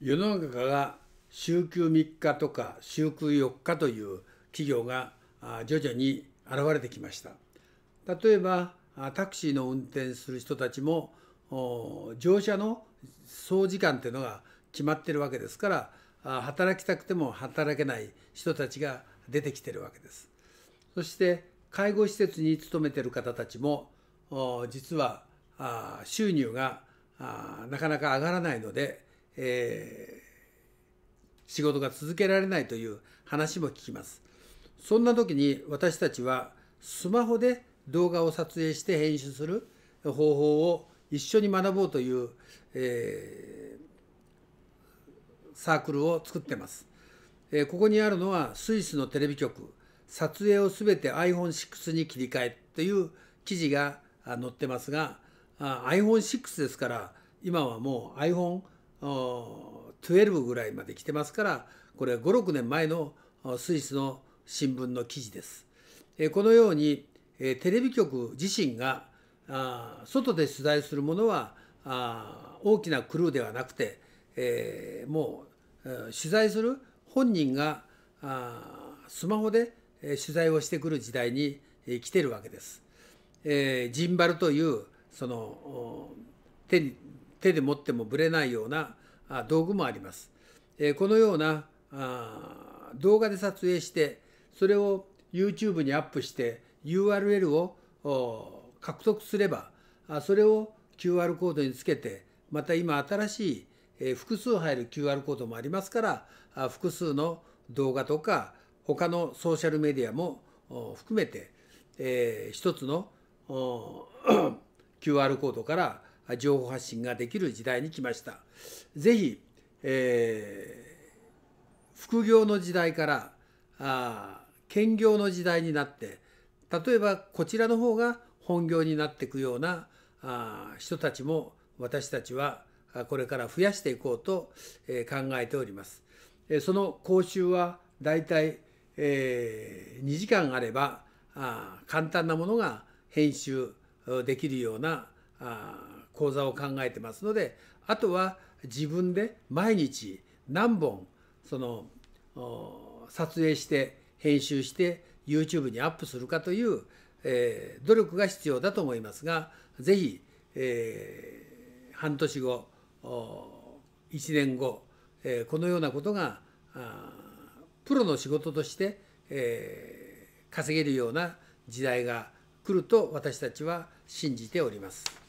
世の中が週休3日とか週休4日という企業が徐々に現れてきました例えばタクシーの運転する人たちも乗車の総時間っていうのが決まってるわけですから働きたくても働けない人たちが出てきてるわけですそして介護施設に勤めてる方たちも実は収入がなかなか上がらないのでえー、仕事が続けられないという話も聞きます。そんな時に私たちはスマホで動画を撮影して編集する方法を一緒に学ぼうという、えー、サークルを作ってます、えー、ここにあるのはスイスのテレビ局撮影を全て iPhone6 に切り替えという記事が載ってますが iPhone6 ですから今はもう iPhone 12ぐらいまで来てますからこれは56年前のスイスの新聞の記事です。このようにテレビ局自身が外で取材するものは大きなクルーではなくて、もう取材する本人がスマホで取材をしてくる時代に来てるわけです。ジンバルというその手に手で持ってもぶれないような道具もあります。このような動画で撮影してそれを YouTube にアップして URL を獲得すればそれを QR コードにつけてまた今新しい複数入る QR コードもありますから複数の動画とか他のソーシャルメディアも含めて一つの QR コードから情報発信ができる時代に来ました。ぜひ、えー、副業の時代からあ兼業の時代になって例えばこちらの方が本業になっていくようなあ人たちも私たちはこれから増やしていこうと、え考えております。えその講習はだいたい、え2時間あればあ簡単なものが編集できるような講座を考えてますのであとは自分で毎日何本その撮影して編集して YouTube にアップするかという、えー、努力が必要だと思いますが是非、えー、半年後1年後、えー、このようなことがプロの仕事として、えー、稼げるような時代が来ると私たちは信じております。